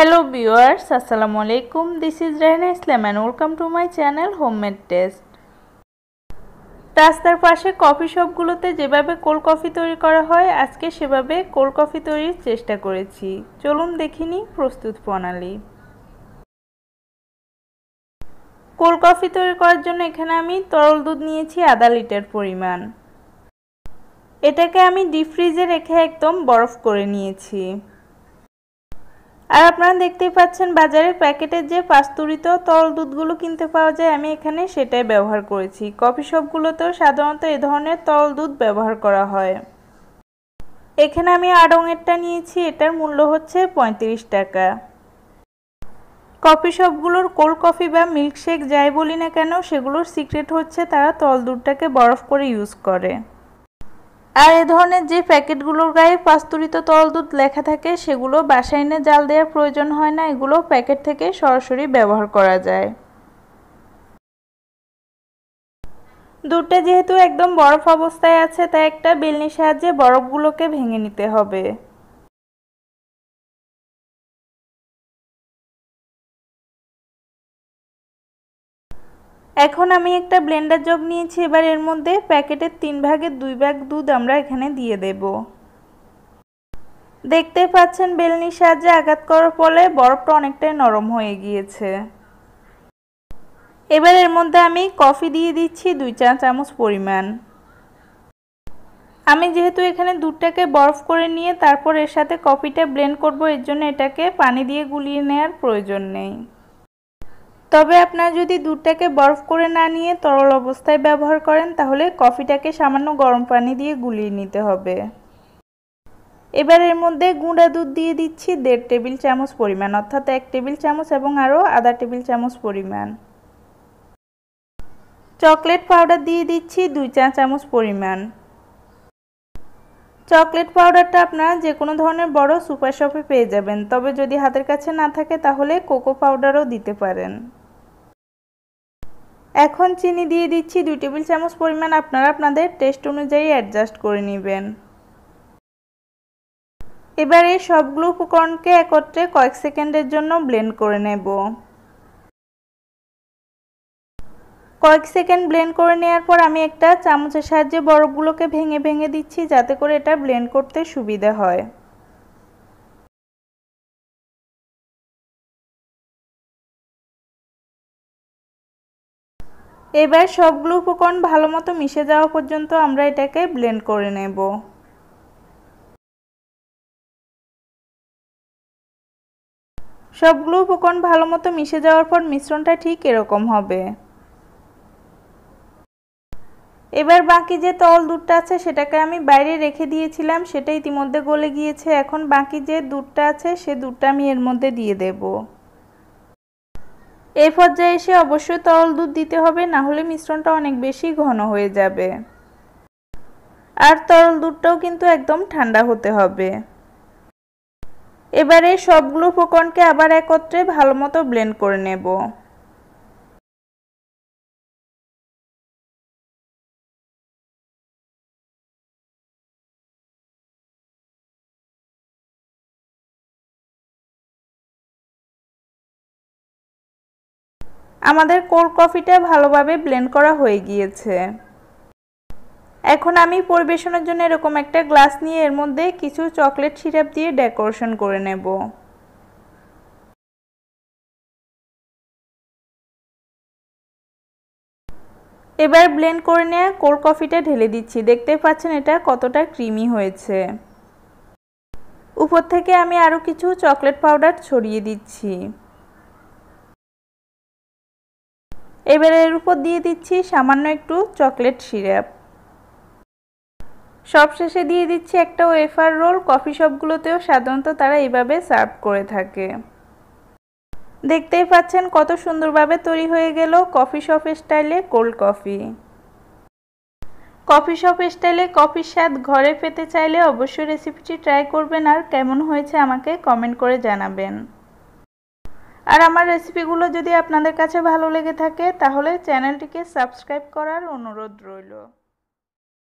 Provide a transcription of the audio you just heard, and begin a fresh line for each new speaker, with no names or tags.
hello viewers আসসালামু আলাইকুম this is Rehana Islam and welcome to my channel homemade taste রাস্তার পাশে কফি শপগুলোতে যেভাবে কোল্ড কফি তৈরি করা হয় আজকে সেভাবে কোল্ড কফি তৈরির চেষ্টা করেছি চলুন দেখিনি প্রস্তুত প্রণালী কোল্ড কফি তৈরি করার জন্য এখানে আমি তরল দুধ নিয়েছি আধা লিটার পরিমাণ এটাকে আমি ডিপ ফ্রিজে রেখে একদম বরফ করে নিয়েছি আর আপনারা দেখতেই পাচ্ছেন বাজারের প্যাকেটের যে পাস্তুরিত তল দুধগুলো কিনতে পাওয়া যায় আমি এখানে সেটাই ব্যবহার করেছি কফি শপগুলোতেও সাধারণত এ ধরনের তল দুধ ব্যবহার করা হয় এখানে আমি এরটা নিয়েছি এটার মূল্য হচ্ছে ৩৫ টাকা কফি শপগুলোর কোল্ড কফি বা মিল্কশেক যাই বলি না কেন সেগুলোর সিক্রেট হচ্ছে তারা তল দুধটাকে বরফ করে ইউজ করে আর এ ধরনের যে প্যাকেটগুলোর গায়ে পাস্তুরিত দুধ লেখা থাকে সেগুলো বাসায় জাল দেওয়ার প্রয়োজন হয় না এগুলো প্যাকেট থেকে সরাসরি ব্যবহার করা যায় দুধটা যেহেতু একদম বরফ অবস্থায় আছে তাই একটা বেলনির সাহায্যে বরফগুলোকে ভেঙে নিতে হবে এখন আমি একটা ব্লেন্ডার জগ নিয়েছি এবার এর মধ্যে প্যাকেটের তিন ভাগের দুই ভাগ দুধ আমরা এখানে দিয়ে দেব দেখতে পাচ্ছেন বেলনির সাহায্যে আঘাত করার ফলে বরফটা অনেকটাই নরম হয়ে গিয়েছে এবার এর মধ্যে আমি কফি দিয়ে দিচ্ছি দুই চা চামচ পরিমাণ আমি যেহেতু এখানে দুধটাকে বরফ করে নিয়ে তারপর এর সাথে কফিটা ব্লেন্ড করব এর জন্য এটাকে পানি দিয়ে গুলিয়ে নেওয়ার প্রয়োজন নেই তবে আপনারা যদি দুধটাকে বরফ করে না নিয়ে তরল অবস্থায় ব্যবহার করেন তাহলে কফিটাকে সামান্য গরম পানি দিয়ে গুলিয়ে নিতে হবে এবার এর মধ্যে গুঁড়া দুধ দিয়ে দিচ্ছি দেড় টেবিল চামচ পরিমাণ অর্থাৎ এক টেবিল চামচ এবং আরও আধা টেবিল চামচ পরিমাণ চকলেট পাউডার দিয়ে দিচ্ছি দুই চা চামচ পরিমাণ চকলেট পাউডারটা আপনারা যে কোনো ধরনের বড় সুপার শপে পেয়ে যাবেন তবে যদি হাতের কাছে না থাকে তাহলে কোকো পাউডারও দিতে পারেন এখন চিনি দিয়ে দিচ্ছি দুই টেবিল চামচ পরিমাণ আপনারা আপনাদের টেস্ট অনুযায়ী অ্যাডজাস্ট করে নেবেন এবার এই সবগুলো উপকরণকে একত্রে কয়েক সেকেন্ডের জন্য ব্লেন্ড করে নেব কয়েক সেকেন্ড ব্লেন্ড করে নেওয়ার পর আমি একটা চামচের সাহায্যে বরফগুলোকে ভেঙে ভেঙে দিচ্ছি যাতে করে এটা ব্লেন্ড করতে সুবিধা হয় এবার সবগুলো উপকরণ ভালো মতো মিশে যাওয়া পর্যন্ত আমরা এটাকে ব্লেন্ড করে নেব সবগুলো উপকরণ ভালো মতো মিশে যাওয়ার পর মিশ্রণটা ঠিক এরকম হবে এবার বাকি যে তল দুধটা আছে সেটাকে আমি বাইরে রেখে দিয়েছিলাম সেটা ইতিমধ্যে গলে গিয়েছে এখন বাকি যে দুধটা আছে সে দুধটা আমি এর মধ্যে দিয়ে দেবো এই পর্যায়ে এসে অবশ্যই তরল দুধ দিতে হবে না হলে মিশ্রণটা অনেক বেশি ঘন হয়ে যাবে আর তরল দুধটাও কিন্তু একদম ঠান্ডা হতে হবে এবারে সবগুলো উপকরণকে আবার একত্রে ভালো মতো ব্লেন্ড করে নেব আমাদের কোল্ড কফিটা ভালোভাবে ব্লেন্ড করা হয়ে গিয়েছে এখন আমি পরিবেশনের জন্য এরকম একটা গ্লাস নিয়ে এর মধ্যে কিছু চকলেট সিরাপ দিয়ে ডেকোরেশন করে নেব এবার ব্লেন্ড করে নেওয়া কোল্ড কফিটা ঢেলে দিচ্ছি দেখতে পাচ্ছেন এটা কতটা ক্রিমি হয়েছে উপর থেকে আমি আরও কিছু চকলেট পাউডার ছড়িয়ে দিচ্ছি এবারে এর উপর দিয়ে দিচ্ছি সামান্য একটু চকলেট সিরাপ সবশেষে দিয়ে দিচ্ছি একটা ওয়েফার রোল কফি শপগুলোতেও সাধারণত তারা এইভাবে সার্ভ করে থাকে দেখতেই পাচ্ছেন কত সুন্দরভাবে তৈরি হয়ে গেল কফি শপ স্টাইলে কোল্ড কফি কফি শপ স্টাইলে কফির স্বাদ ঘরে পেতে চাইলে অবশ্যই রেসিপিটি ট্রাই করবেন আর কেমন হয়েছে আমাকে কমেন্ট করে জানাবেন আর আমার রেসিপিগুলো যদি আপনাদের কাছে ভালো লেগে থাকে তাহলে চ্যানেলটিকে সাবস্ক্রাইব করার অনুরোধ রইল